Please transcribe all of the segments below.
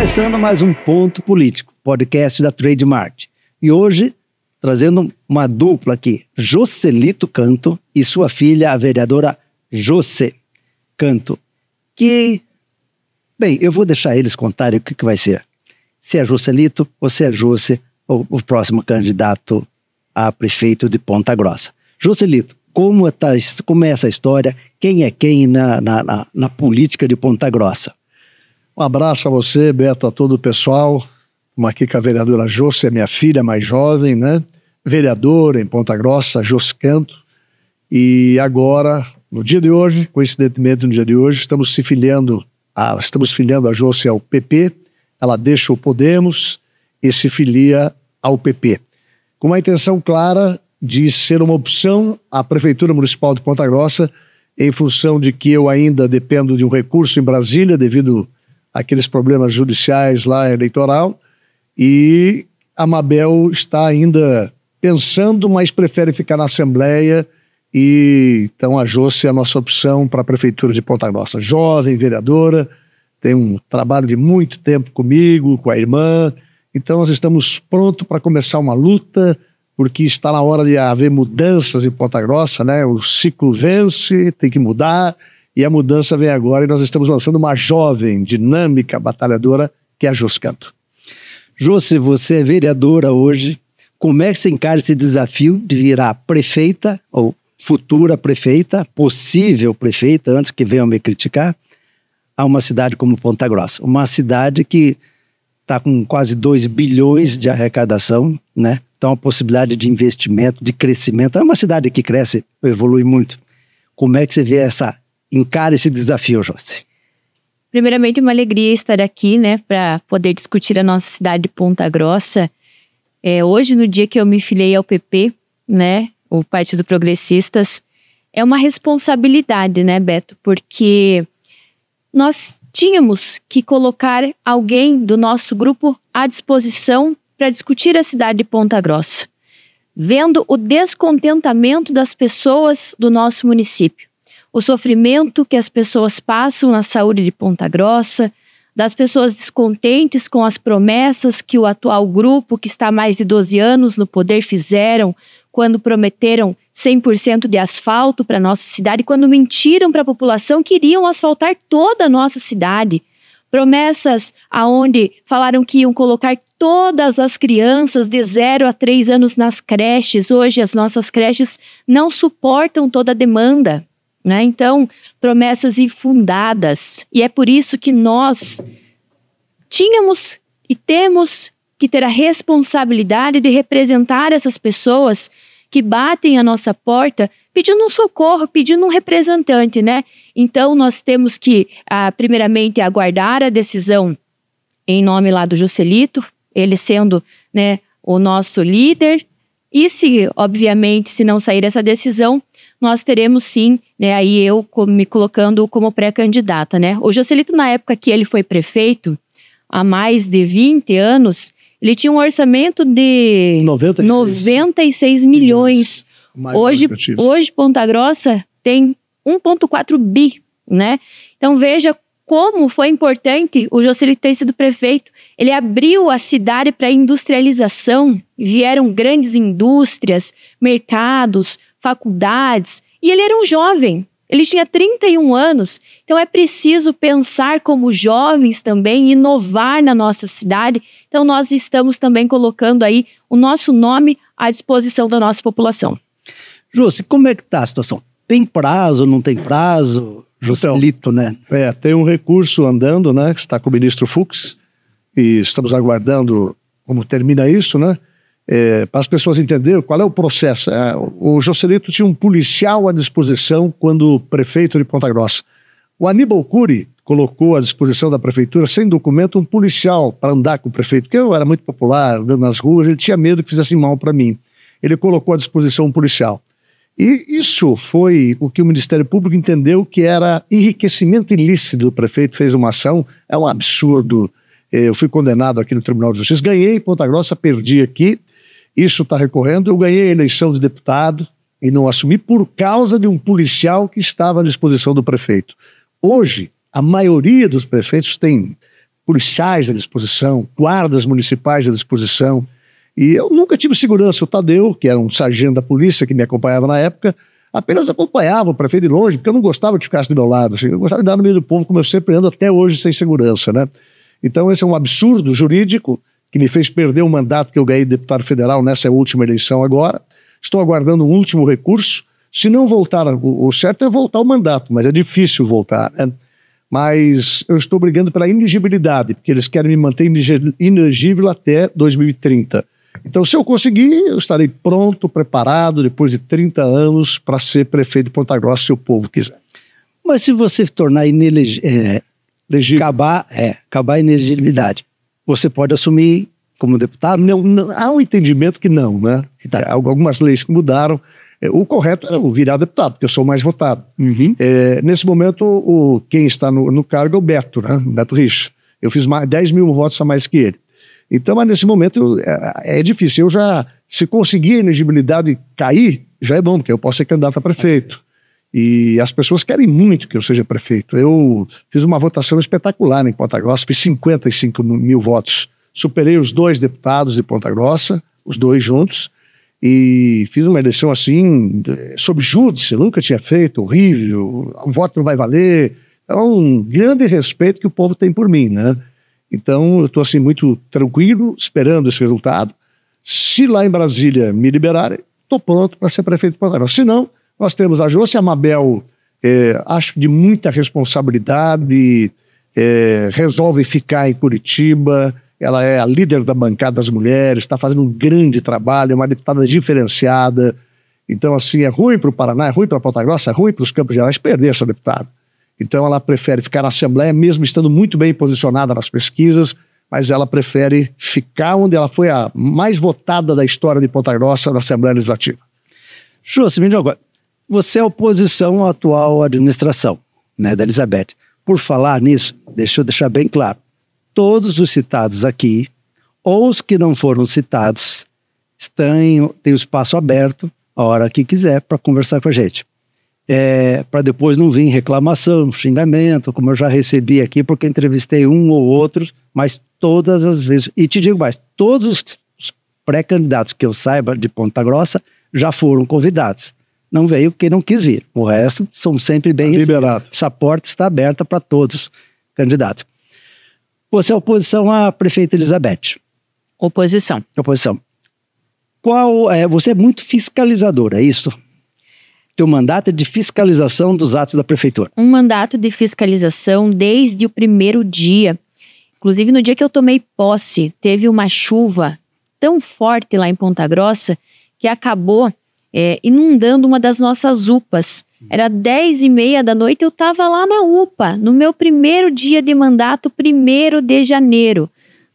Começando mais um Ponto Político, podcast da Trademark. E hoje, trazendo uma dupla aqui, Jocelito Canto e sua filha, a vereadora José Canto. Que, bem, eu vou deixar eles contarem o que, que vai ser. Se é Jocelito ou se é José, o, o próximo candidato a prefeito de Ponta Grossa. Jocelito, como, tá, como é essa história? Quem é quem na, na, na, na política de Ponta Grossa? Um abraço a você, Beto, a todo o pessoal. Uma aqui com a vereadora Jôce, é minha filha mais jovem, né? Vereadora em Ponta Grossa, Jôce Canto. E agora, no dia de hoje, coincidentemente no dia de hoje, estamos se filiando a, estamos filiando a Jôce ao PP. Ela deixa o Podemos e se filia ao PP. Com uma intenção clara de ser uma opção à Prefeitura Municipal de Ponta Grossa, em função de que eu ainda dependo de um recurso em Brasília devido aqueles problemas judiciais lá, eleitoral, e a Mabel está ainda pensando, mas prefere ficar na Assembleia. E então a Josi é a nossa opção para a Prefeitura de Ponta Grossa. Jovem, vereadora, tem um trabalho de muito tempo comigo, com a irmã. Então nós estamos prontos para começar uma luta, porque está na hora de haver mudanças em Ponta Grossa, né? O ciclo vence, tem que mudar. E a mudança vem agora e nós estamos lançando uma jovem, dinâmica, batalhadora, que é a Juscanto. Jusce, você é vereadora hoje. Como é que você encara esse desafio de virar prefeita, ou futura prefeita, possível prefeita, antes que venham me criticar, a uma cidade como Ponta Grossa? Uma cidade que está com quase 2 bilhões de arrecadação, né? Então, a possibilidade de investimento, de crescimento. É uma cidade que cresce, evolui muito. Como é que você vê essa Encara esse desafio, Josi. Primeiramente, uma alegria estar aqui, né, para poder discutir a nossa cidade de Ponta Grossa. É, hoje, no dia que eu me filiei ao PP, né, o Partido Progressistas, é uma responsabilidade, né, Beto, porque nós tínhamos que colocar alguém do nosso grupo à disposição para discutir a cidade de Ponta Grossa, vendo o descontentamento das pessoas do nosso município o sofrimento que as pessoas passam na saúde de Ponta Grossa, das pessoas descontentes com as promessas que o atual grupo, que está há mais de 12 anos no poder, fizeram quando prometeram 100% de asfalto para nossa cidade, quando mentiram para a população que iriam asfaltar toda a nossa cidade. Promessas aonde falaram que iam colocar todas as crianças de 0 a 3 anos nas creches. Hoje as nossas creches não suportam toda a demanda. Né? Então, promessas infundadas. E é por isso que nós tínhamos e temos que ter a responsabilidade de representar essas pessoas que batem a nossa porta pedindo um socorro, pedindo um representante, né? Então, nós temos que, ah, primeiramente, aguardar a decisão em nome lá do Juscelito, ele sendo né, o nosso líder. E se, obviamente, se não sair essa decisão, nós teremos sim, né, aí eu me colocando como pré-candidata, né? O Jocelito, na época que ele foi prefeito, há mais de 20 anos, ele tinha um orçamento de 96, 96 milhões. milhões. Hoje, hoje, Ponta Grossa tem 1,4 bi, né? Então veja como foi importante o Jocelito ter sido prefeito. Ele abriu a cidade para industrialização, vieram grandes indústrias, mercados, faculdades, e ele era um jovem. Ele tinha 31 anos, então é preciso pensar como jovens também, inovar na nossa cidade. Então, nós estamos também colocando aí o nosso nome à disposição da nossa população. Jússi, como é que está a situação? Tem prazo, não tem prazo? Juscelito, então, né? É, tem um recurso andando, né? Que está com o ministro Fux, e estamos aguardando como termina isso, né? é, para as pessoas entenderem qual é o processo. É, o Joselito tinha um policial à disposição quando prefeito de Ponta Grossa. O Aníbal Cury colocou à disposição da prefeitura, sem documento, um policial para andar com o prefeito, porque eu era muito popular, andando nas ruas, ele tinha medo que fizessem mal para mim. Ele colocou à disposição um policial. E isso foi o que o Ministério Público entendeu que era enriquecimento ilícito. O prefeito fez uma ação, é um absurdo. Eu fui condenado aqui no Tribunal de Justiça, ganhei Ponta Grossa, perdi aqui, isso está recorrendo. Eu ganhei a eleição de deputado e não assumi por causa de um policial que estava à disposição do prefeito. Hoje, a maioria dos prefeitos tem policiais à disposição, guardas municipais à disposição. E eu nunca tive segurança. O Tadeu, que era um sargento da polícia que me acompanhava na época, apenas acompanhava o prefeito de longe, porque eu não gostava de ficar do meu lado. Assim, eu gostava de andar no meio do povo, como eu sempre ando até hoje sem segurança. Né? Então, esse é um absurdo jurídico que me fez perder o mandato que eu ganhei de deputado federal nessa última eleição agora. Estou aguardando um último recurso. Se não voltar, o certo é voltar o mandato, mas é difícil voltar. Né? Mas eu estou brigando pela inegibilidade, porque eles querem me manter inelegível até 2030. Então, se eu conseguir, eu estarei pronto, preparado, depois de 30 anos, para ser prefeito de Ponta Grossa, se o povo quiser. Mas se você se tornar inelegível, é, acabar, é, acabar a inelegibilidade, você pode assumir como deputado? Não, não há um entendimento que não, né? Tá. É. Algumas leis que mudaram. É, o correto era eu virar deputado, porque eu sou mais votado. Uhum. É, nesse momento, o, quem está no, no cargo é o Beto, né? Beto Rich. Eu fiz mais, 10 mil votos a mais que ele. Então, mas nesse momento eu, é, é, é, difícil. Eu já, se conseguir a elegibilidade cair, já é bom, porque eu posso ser candidato a prefeito. E as pessoas querem muito que eu seja prefeito. Eu fiz uma votação espetacular em Ponta Grossa, fiz 55 mil votos. Superei os dois deputados de Ponta Grossa, os dois juntos, e fiz uma eleição assim, eh, sob júdice, nunca tinha feito, horrível, o voto não vai valer. É um grande respeito que o povo tem por mim, né? Então eu estou assim muito tranquilo, esperando esse resultado. Se lá em Brasília me liberarem, estou pronto para ser prefeito de Ponta Grossa. Se não, nós temos a Jôcia Mabel, é, acho de muita responsabilidade, é, resolve ficar em Curitiba, ela é a líder da bancada das mulheres, está fazendo um grande trabalho, é uma deputada diferenciada. Então, assim, é ruim para o Paraná, é ruim para Ponta Grossa, é ruim para os Campos Gerais perder essa deputada. Então, ela prefere ficar na Assembleia, mesmo estando muito bem posicionada nas pesquisas, mas ela prefere ficar onde ela foi a mais votada da história de Ponta Grossa na Assembleia Legislativa. Júlio, se me diga agora, você é oposição à atual administração, né, da Elizabeth. Por falar nisso, deixa eu deixar bem claro: todos os citados aqui, ou os que não foram citados, estão, têm o espaço aberto a hora que quiser para conversar com a gente. É, para depois não vir reclamação, xingamento, como eu já recebi aqui, porque entrevistei um ou outro, mas todas as vezes. E te digo mais: todos os pré-candidatos que eu saiba de Ponta Grossa já foram convidados não veio porque não quis vir. O resto são sempre bem liberados. Essa porta está aberta para todos candidatos. Você é oposição à prefeita Elizabeth? Oposição. Oposição. Qual é, você é muito fiscalizador, é isso? Teu mandato é de fiscalização dos atos da prefeitura. Um mandato de fiscalização desde o primeiro dia. Inclusive no dia que eu tomei posse, teve uma chuva tão forte lá em Ponta Grossa que acabou é, inundando uma das nossas UPAs. Era dez e meia da noite, eu estava lá na UPA, no meu primeiro dia de mandato, primeiro de janeiro.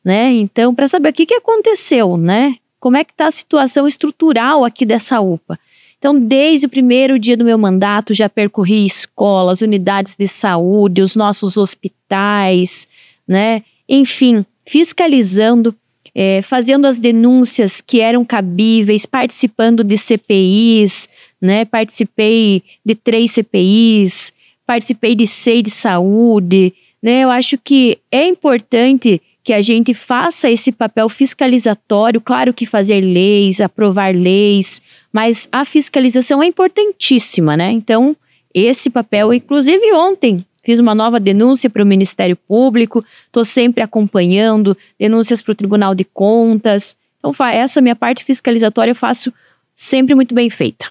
Né? Então, para saber o que, que aconteceu, né? Como é que está a situação estrutural aqui dessa UPA? Então, desde o primeiro dia do meu mandato, já percorri escolas, unidades de saúde, os nossos hospitais, né? Enfim, fiscalizando, é, fazendo as denúncias que eram cabíveis, participando de CPIs, né? Participei de três CPIs, participei de seis de saúde, né? Eu acho que é importante que a gente faça esse papel fiscalizatório, claro que fazer leis, aprovar leis, mas a fiscalização é importantíssima, né? Então, esse papel, inclusive ontem, fiz uma nova denúncia para o Ministério Público, estou sempre acompanhando denúncias para o Tribunal de Contas. Então, essa minha parte fiscalizatória eu faço sempre muito bem feita.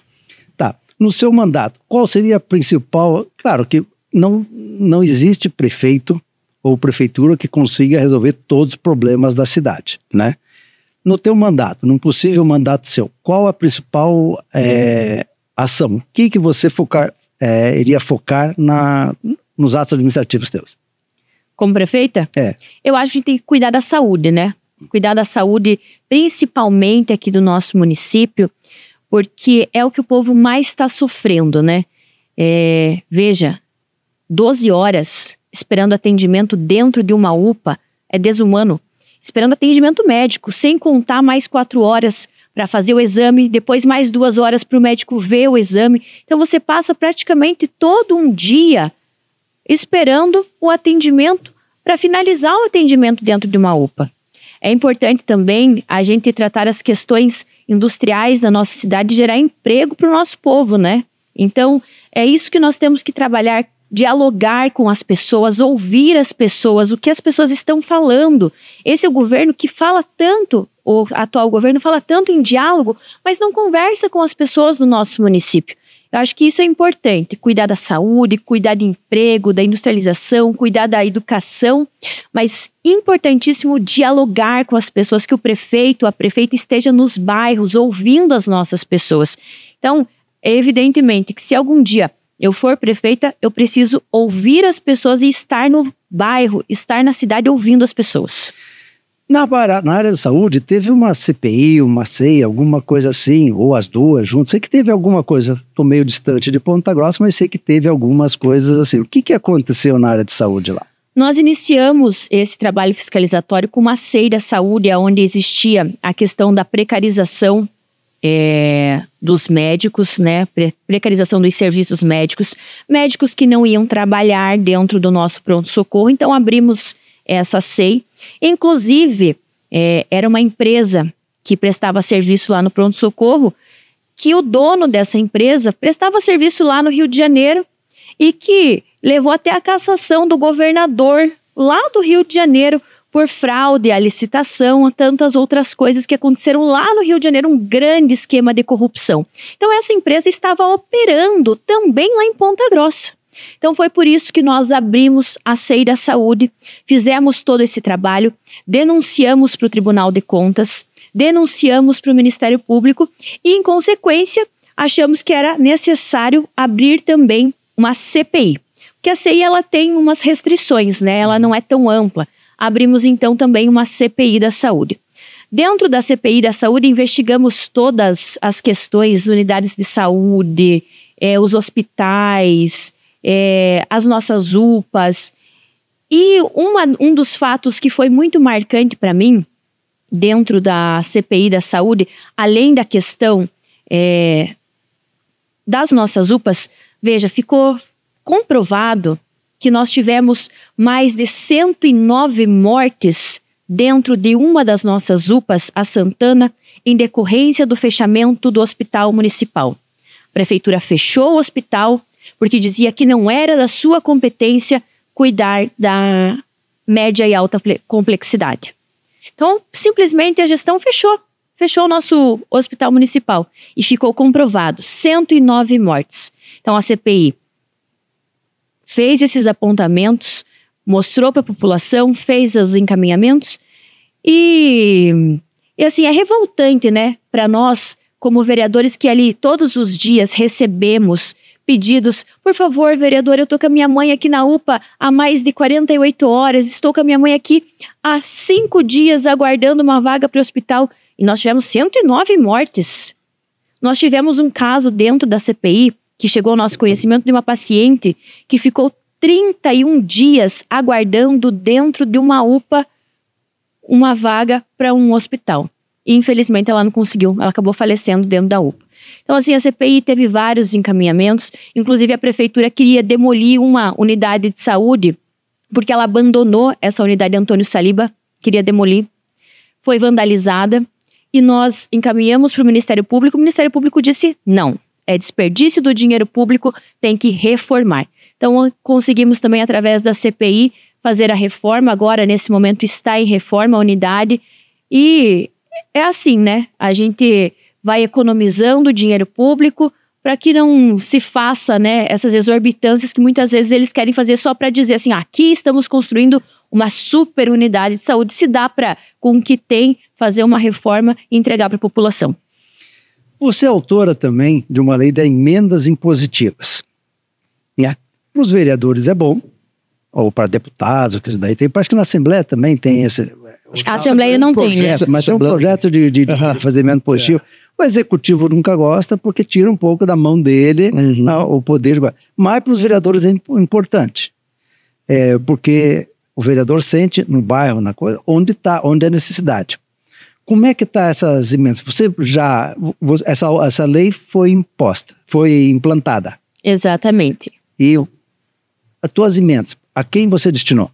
Tá. No seu mandato, qual seria a principal. Claro que não, não existe prefeito ou prefeitura que consiga resolver todos os problemas da cidade, né? No teu mandato, num possível mandato seu, qual a principal é, ação? O que, que você focar, é, iria focar na, nos atos administrativos teus? Como prefeita? É. Eu acho que a gente tem que cuidar da saúde, né? Cuidar da saúde, principalmente aqui do nosso município, porque é o que o povo mais está sofrendo, né? É, veja, 12 horas esperando atendimento dentro de uma UPA é desumano. Esperando atendimento médico, sem contar mais quatro horas para fazer o exame, depois mais duas horas para o médico ver o exame. Então você passa praticamente todo um dia esperando o atendimento para finalizar o atendimento dentro de uma UPA. É importante também a gente tratar as questões industriais da nossa cidade e gerar emprego para o nosso povo, né? Então, é isso que nós temos que trabalhar, dialogar com as pessoas, ouvir as pessoas, o que as pessoas estão falando. Esse é o governo que fala tanto, o atual governo fala tanto em diálogo, mas não conversa com as pessoas do nosso município. Eu acho que isso é importante, cuidar da saúde, cuidar do emprego, da industrialização, cuidar da educação, mas importantíssimo dialogar com as pessoas, que o prefeito, a prefeita esteja nos bairros, ouvindo as nossas pessoas. Então, evidentemente que se algum dia eu for prefeita, eu preciso ouvir as pessoas e estar no bairro, estar na cidade ouvindo as pessoas. Na, na, área da saúde, teve uma CPI, uma cei, alguma coisa assim, ou as duas juntas. Sei que teve alguma coisa, estou meio distante de Ponta Grossa, mas sei que teve algumas coisas assim. O que, que aconteceu na área de saúde lá? Nós iniciamos esse trabalho fiscalizatório com uma cei da saúde, onde existia a questão da precarização é, dos médicos, né? Pre precarização dos serviços médicos, médicos que não iam trabalhar dentro do nosso pronto-socorro. Então, abrimos essa SEI. Inclusive, é, era uma empresa que prestava serviço lá no pronto-socorro, que o dono dessa empresa prestava serviço lá no Rio de Janeiro e que levou até a cassação do governador lá do Rio de Janeiro por fraude à licitação, a tantas outras coisas que aconteceram lá no Rio de Janeiro, um grande esquema de corrupção. Então essa empresa estava operando também lá em Ponta Grossa. Então foi por isso que nós abrimos a CEI da Saúde, fizemos todo esse trabalho, denunciamos para o Tribunal de Contas, denunciamos para o Ministério Público e, em consequência, achamos que era necessário abrir também uma CPI. Porque a CEI ela tem umas restrições, né? Ela não é tão ampla. Abrimos então também uma CPI da saúde. Dentro da CPI da saúde, investigamos todas as questões, unidades de saúde, eh, os hospitais, é, as nossas UPAs. E uma, um dos fatos que foi muito marcante para mim, dentro da CPI da saúde, além da questão é, das nossas UPAs, veja, ficou comprovado que nós tivemos mais de 109 mortes dentro de uma das nossas UPAs, a Santana, em decorrência do fechamento do hospital municipal. A prefeitura fechou o hospital porque dizia que não era da sua competência cuidar da média e alta complexidade. Então, simplesmente a gestão fechou. Fechou o nosso hospital municipal e ficou comprovado 109 mortes. Então, a CPI fez esses apontamentos, mostrou para a população, fez os encaminhamentos e, e assim, é revoltante, né, para nós como vereadores que ali todos os dias recebemos pedidos. Por favor, vereador, eu estou com a minha mãe aqui na UPA há mais de 48 horas, estou com a minha mãe aqui há cinco dias aguardando uma vaga para o hospital e nós tivemos 109 mortes. Nós tivemos um caso dentro da CPI que chegou ao nosso conhecimento de uma paciente que ficou 31 dias aguardando dentro de uma UPA uma vaga para um hospital. E infelizmente ela não conseguiu, ela acabou falecendo dentro da UPA. Então, assim, a CPI teve vários encaminhamentos, inclusive a prefeitura queria demolir uma unidade de saúde, porque ela abandonou essa unidade Antônio Saliba, queria demolir, foi vandalizada, e nós encaminhamos para o Ministério Público, o Ministério Público disse não, é desperdício do dinheiro público, tem que reformar. Então, conseguimos também, através da CPI, fazer a reforma. Agora, nesse momento, está em reforma a unidade. E é assim, né? A gente vai economizando dinheiro público para que não se faça né, essas exorbitâncias que muitas vezes eles querem fazer só para dizer assim, aqui estamos construindo uma super unidade de saúde, se dá para, com o que tem, fazer uma reforma e entregar para a população. Você é autora também de uma lei de emendas impositivas. Para os vereadores é bom, ou para deputados, que daí tem. Parece que na Assembleia também tem esse. A Assembleia não tem, né? Mas é um projeto de, de, de fazer emenda positiva. É. O executivo nunca gosta porque tira um pouco da mão dele uhum. a, né, o poder. Mas para os vereadores é importante, é, porque o vereador sente no bairro, na coisa, onde está, onde é necessidade. Como é que está essas emendas? Você já essa, essa lei foi imposta, foi implantada. Exatamente. E as tuas emendas, a quem você destinou?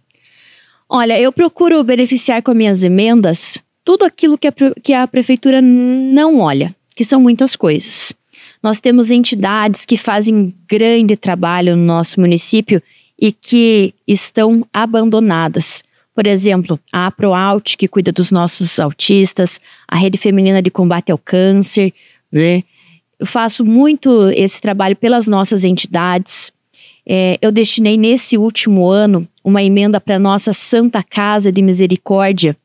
Olha, eu procuro beneficiar com minhas emendas tudo aquilo que a, que a prefeitura não olha, que são muitas coisas. Nós temos entidades que fazem grande trabalho no nosso município e que estão abandonadas. Por exemplo, a ProAut, que cuida dos nossos autistas, a Rede Feminina de Combate ao Câncer, né? Eu faço muito esse trabalho pelas nossas entidades. É, eu destinei nesse último ano uma emenda para nossa Santa Casa de Misericórdia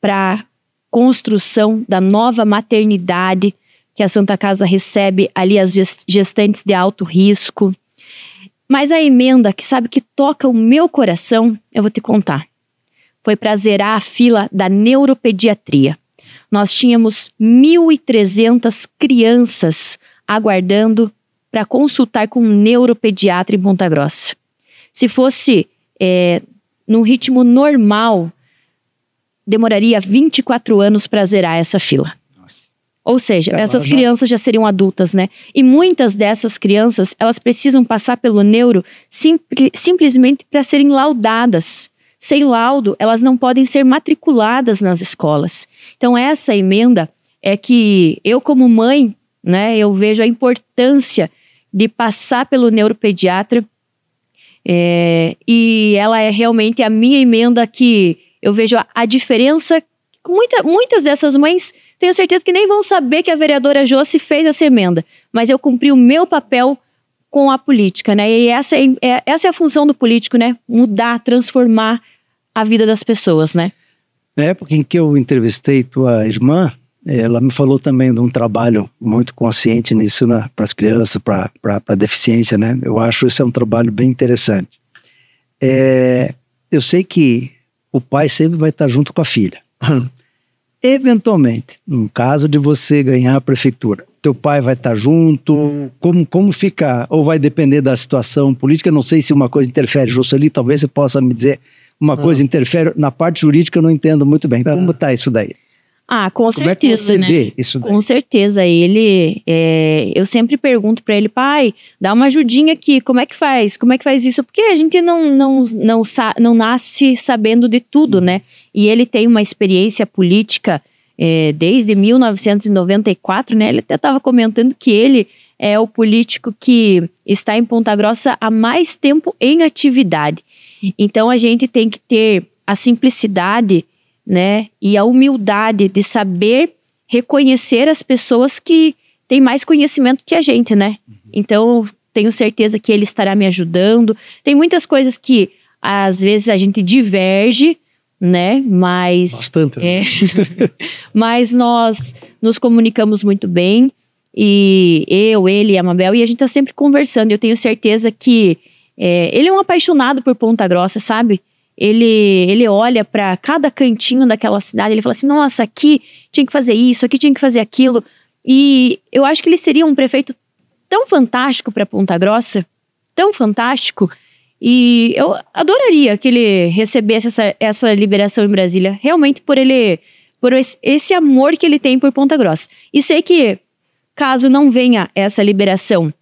para construção da nova maternidade que a Santa Casa recebe ali as gestantes de alto risco. Mas a emenda que sabe que toca o meu coração, eu vou te contar. Foi para zerar a fila da neuropediatria. Nós tínhamos 1.300 crianças aguardando para consultar com um neuropediatra em Ponta Grossa. Se fosse é, num ritmo normal, demoraria 24 anos para zerar essa fila. Ou seja, essas já... crianças já seriam adultas, né? E muitas dessas crianças, elas precisam passar pelo neuro simplesmente para serem laudadas. Sem laudo, elas não podem ser matriculadas nas escolas. Então, essa emenda é que eu, como mãe, né, eu vejo a importância de passar pelo neuropediatra é, e ela é realmente a minha emenda que eu vejo a, a diferença. Muita, muitas dessas mães, tenho certeza que nem vão saber que a vereadora Josi fez essa emenda, mas eu cumpri o meu papel com a política, né? E essa é, é, essa é a função do político, né? Mudar, transformar a vida das pessoas, né? Na época em que eu entrevistei tua irmã, ela me falou também de um trabalho muito consciente nisso né, para as crianças, para a deficiência, né? Eu acho esse é um trabalho bem interessante. É, eu sei que o pai sempre vai estar junto com a filha. Eventualmente, no caso de você ganhar a prefeitura, teu pai vai estar junto? Como, como ficar? Ou vai depender da situação política? não sei se uma coisa interfere. Jocely, talvez você possa me dizer uma coisa ah. interfere. Na parte jurídica eu não entendo muito bem. Como está ah. isso daí? Ah, com Como certeza. É que você né? vê isso daí? Com certeza. Ele. É, eu sempre pergunto para ele, pai, dá uma ajudinha aqui. Como é que faz? Como é que faz isso? Porque a gente não, não, não, não nasce sabendo de tudo, né? E ele tem uma experiência política é, desde 1994, né? Ele até estava comentando que ele é o político que está em Ponta Grossa há mais tempo em atividade. Então a gente tem que ter a simplicidade né? E a humildade de saber reconhecer as pessoas que têm mais conhecimento que a gente, né? Uhum. Então, tenho certeza que ele estará me ajudando. Tem muitas coisas que às vezes a gente diverge, né? Mas bastante. Né? É, mas nós nos comunicamos muito bem e eu, ele e a Mabel e a gente tá sempre conversando. Eu tenho certeza que é, ele é um apaixonado por Ponta Grossa, sabe? ele, ele olha para cada cantinho daquela cidade, ele fala assim: nossa, aqui tinha que fazer isso, aqui tinha que fazer aquilo. E eu acho que ele seria um prefeito tão fantástico para Ponta Grossa, tão fantástico. E eu adoraria que ele recebesse essa, essa liberação em Brasília, realmente por ele, por esse amor que ele tem por Ponta Grossa. E sei que, caso não venha essa liberação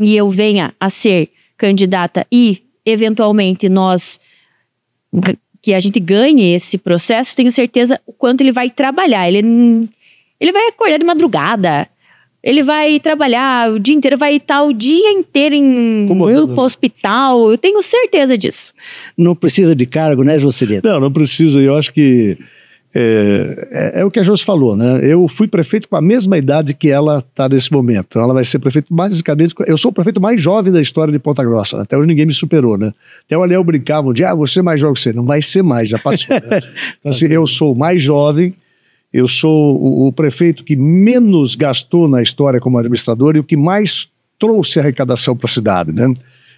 e eu venha a ser candidata e, eventualmente, nós que a gente ganhe esse processo, tenho certeza o quanto ele vai trabalhar. Ele, ele vai acordar de madrugada, ele vai trabalhar o dia inteiro, vai estar o dia inteiro em grupo, né? hospital. Eu tenho certeza disso. Não precisa de cargo, né, Juscelino? Não, não precisa. Eu acho que é, é, é, o que a Josi falou, né? Eu fui prefeito com a mesma idade que ela está nesse momento. Então ela vai ser prefeito basicamente. Eu sou o prefeito mais jovem da história de Ponta Grossa. Né? Até hoje ninguém me superou, né? Até o Aliel brincava um dia, ah, você é mais jovem que você. Não vai ser mais, já passou. Né? Então, tá assim, eu sou o mais jovem, eu sou o, o prefeito que menos gastou na história como administrador e o que mais trouxe arrecadação para a cidade, né?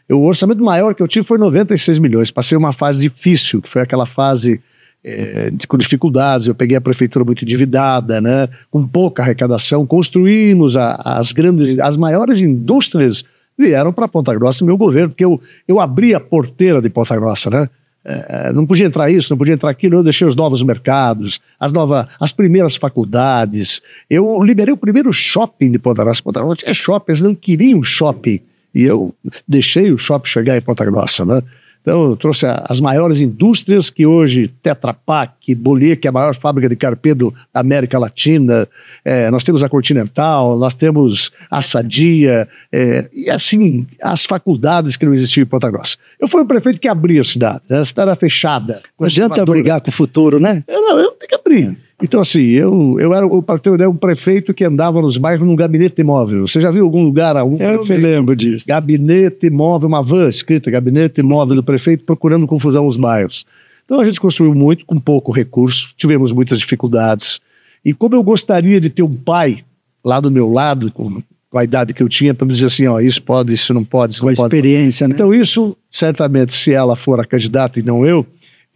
Eu, o orçamento maior que eu tive foi 96 milhões. Passei uma fase difícil, que foi aquela fase é, com dificuldades, eu peguei a prefeitura muito endividada, né, com pouca arrecadação, construímos a, as grandes, as maiores indústrias vieram para Ponta Grossa no meu governo, porque eu, eu abri a porteira de Ponta Grossa, né, é, não podia entrar isso, não podia entrar aquilo, eu deixei os novos mercados, as, novas as primeiras faculdades, eu liberei o primeiro shopping de Ponta Grossa, Ponta Grossa é shopping, eles não queriam shopping, e eu deixei o shopping chegar em Ponta Grossa, né, então, eu trouxe as maiores indústrias que hoje, Tetra Pak, Bolia, que é a maior fábrica de carpedo da América Latina, é, nós temos a Continental, nós temos a Sadia, é, e assim, as faculdades que não existiam em Ponta Grossa. Eu fui o prefeito que abriu a cidade, né? a cidade era fechada. Não adianta brigar com o futuro, né? Eu, é, não, eu tenho que abrir. Então, assim, eu, eu era, o ter era um prefeito que andava nos bairros num gabinete móvel. Você já viu algum lugar? Algum eu me lembro disso. Gabinete móvel, uma van escrita, gabinete móvel do prefeito, procurando confusão nos bairros. Então, a gente construiu muito, com pouco recurso, tivemos muitas dificuldades. E como eu gostaria de ter um pai lá do meu lado, com, com a idade que eu tinha, para me dizer assim: ó, isso pode, isso não pode. Isso com não a pode. experiência, né? Então, isso, certamente, se ela for a candidata e não eu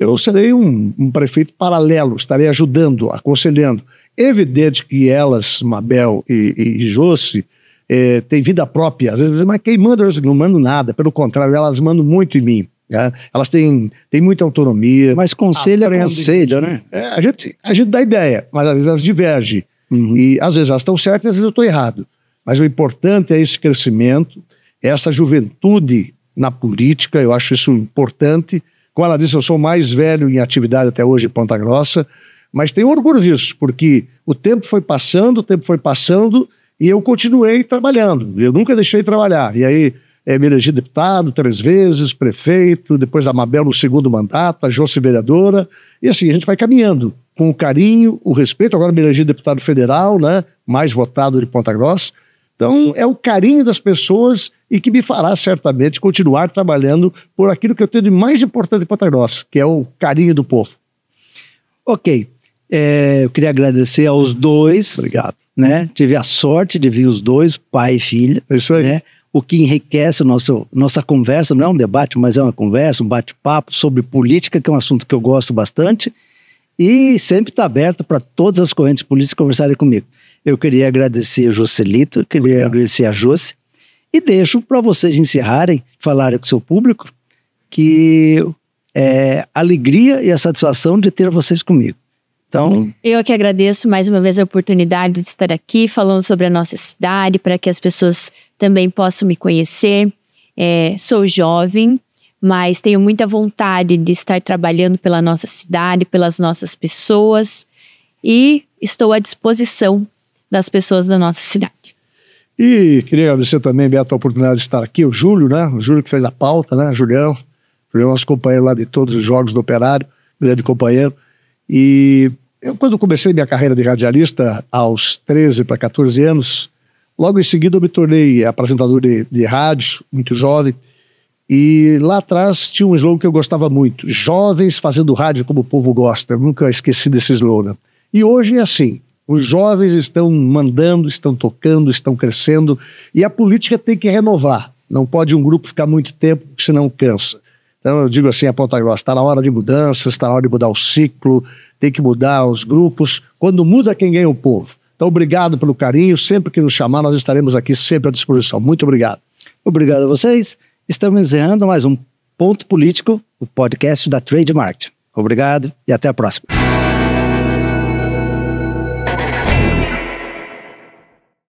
eu serei um, um, prefeito paralelo, estarei ajudando, aconselhando. Evidente que elas, Mabel e, e, Josi, é, têm vida própria. Às vezes, mas quem manda? Eu não mando nada. Pelo contrário, elas mandam muito em mim. Né? elas têm, têm muita autonomia. Mas conselho aprende. é conselho, né? É, a, gente, a gente dá ideia, mas às vezes elas divergem. Uhum. E às vezes elas estão certas, às vezes eu estou errado. Mas o importante é esse crescimento, essa juventude na política, eu acho isso importante. Como ela disse, eu sou o mais velho em atividade até hoje em Ponta Grossa, mas tenho orgulho disso, porque o tempo foi passando, o tempo foi passando, e eu continuei trabalhando. Eu nunca deixei de trabalhar. E aí é, me elegi deputado três vezes, prefeito, depois a Mabel no segundo mandato, a Josi vereadora. E assim, a gente vai caminhando com o carinho, o respeito. Agora me elegi deputado federal, né, mais votado de Ponta Grossa. Então é o carinho das pessoas e que me fará certamente continuar trabalhando por aquilo que eu tenho de mais importante para nós, que é o carinho do povo. Ok. É, eu queria agradecer aos dois. Obrigado. Né? Tive a sorte de vir os dois, pai e filha. É isso aí. Né? O que enriquece nosso, nossa conversa, não é um debate, mas é uma conversa, um bate-papo sobre política, que é um assunto que eu gosto bastante. E sempre está aberto para todas as correntes políticas conversarem comigo. Eu queria agradecer a Joselito, queria Obrigado. agradecer a Josi e deixo para vocês encerrarem, falarem com o seu público, que é a alegria e a satisfação de ter vocês comigo. Então, eu é que agradeço mais uma vez a oportunidade de estar aqui falando sobre a nossa cidade, para que as pessoas também possam me conhecer. É, sou jovem, mas tenho muita vontade de estar trabalhando pela nossa cidade, pelas nossas pessoas e estou à disposição das pessoas da nossa cidade. E queria agradecer também, Beto, a oportunidade de estar aqui. O Júlio, né? O Júlio que fez a pauta, né? Julião. Julião, nosso companheiro lá de todos os jogos do Operário, grande companheiro. E eu, quando comecei minha carreira de radialista, aos 13 para 14 anos, logo em seguida eu me tornei apresentador de, de rádio, muito jovem. E lá atrás tinha um slogan que eu gostava muito: Jovens fazendo rádio como o povo gosta. Eu nunca esqueci desse slogan. E hoje é assim: os jovens estão mandando, estão tocando, estão crescendo e a política tem que renovar. Não pode um grupo ficar muito tempo, senão cansa. Então eu digo assim, a Ponta Grossa, está na hora de mudanças, está na hora de mudar o ciclo, tem que mudar os grupos. Quando muda, quem ganha é o povo. Então obrigado pelo carinho, sempre que nos chamar nós estaremos aqui sempre à disposição. Muito obrigado. Obrigado a vocês. Estamos encerrando mais um Ponto Político, o podcast da Trade Market. Obrigado e até a próxima.